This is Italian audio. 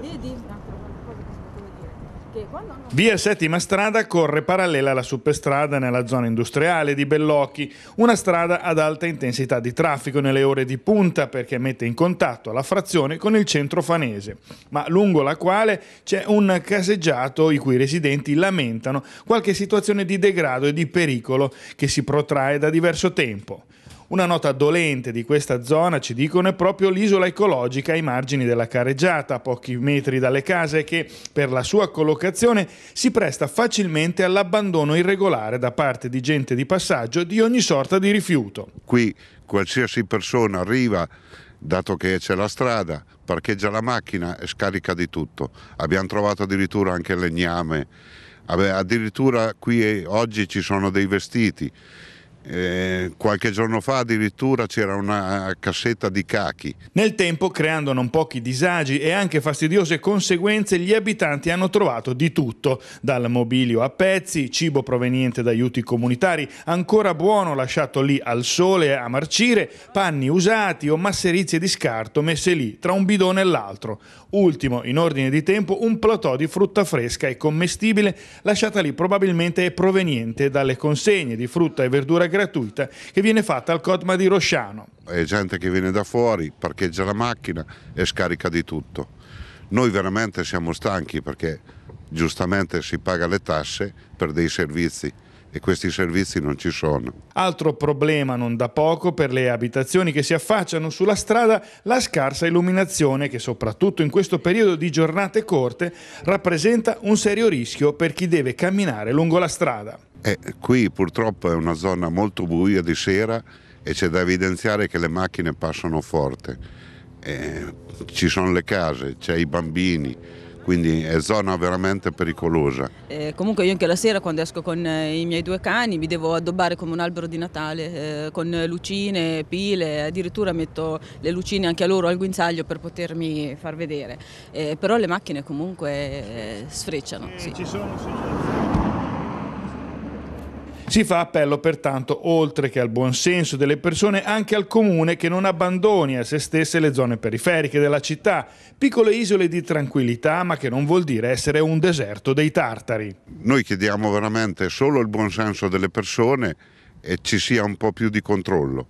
vedi Via Settima Strada corre parallela alla superstrada nella zona industriale di Bellocchi, una strada ad alta intensità di traffico nelle ore di punta perché mette in contatto la frazione con il centro fanese, ma lungo la quale c'è un caseggiato i cui residenti lamentano qualche situazione di degrado e di pericolo che si protrae da diverso tempo. Una nota dolente di questa zona, ci dicono, è proprio l'isola ecologica ai margini della careggiata, a pochi metri dalle case, che per la sua collocazione si presta facilmente all'abbandono irregolare da parte di gente di passaggio di ogni sorta di rifiuto. Qui qualsiasi persona arriva dato che c'è la strada, parcheggia la macchina e scarica di tutto. Abbiamo trovato addirittura anche legname, addirittura qui oggi ci sono dei vestiti. Eh, qualche giorno fa addirittura c'era una cassetta di cachi. Nel tempo, creando non pochi disagi e anche fastidiose conseguenze, gli abitanti hanno trovato di tutto, dal mobilio a pezzi, cibo proveniente da aiuti comunitari, ancora buono lasciato lì al sole a marcire, panni usati o masserizie di scarto messe lì tra un bidone e l'altro. Ultimo, in ordine di tempo, un plateau di frutta fresca e commestibile lasciata lì probabilmente proveniente dalle consegne di frutta e verdura grande gratuita che viene fatta al Codma di Rosciano. È gente che viene da fuori, parcheggia la macchina e scarica di tutto. Noi veramente siamo stanchi perché giustamente si paga le tasse per dei servizi e questi servizi non ci sono. Altro problema non da poco per le abitazioni che si affacciano sulla strada la scarsa illuminazione che soprattutto in questo periodo di giornate corte rappresenta un serio rischio per chi deve camminare lungo la strada. Eh, qui purtroppo è una zona molto buia di sera e c'è da evidenziare che le macchine passano forte. Eh, ci sono le case, c'è i bambini, quindi è zona veramente pericolosa. Eh, comunque io anche la sera quando esco con eh, i miei due cani mi devo addobbare come un albero di Natale, eh, con lucine, pile, addirittura metto le lucine anche a loro al guinzaglio per potermi far vedere. Eh, però le macchine comunque eh, sfrecciano. Eh, sì. Ci sono, sì. Si fa appello pertanto, oltre che al buon senso delle persone, anche al comune che non abbandoni a se stesse le zone periferiche della città, piccole isole di tranquillità, ma che non vuol dire essere un deserto dei tartari. Noi chiediamo veramente solo il buon senso delle persone e ci sia un po' più di controllo.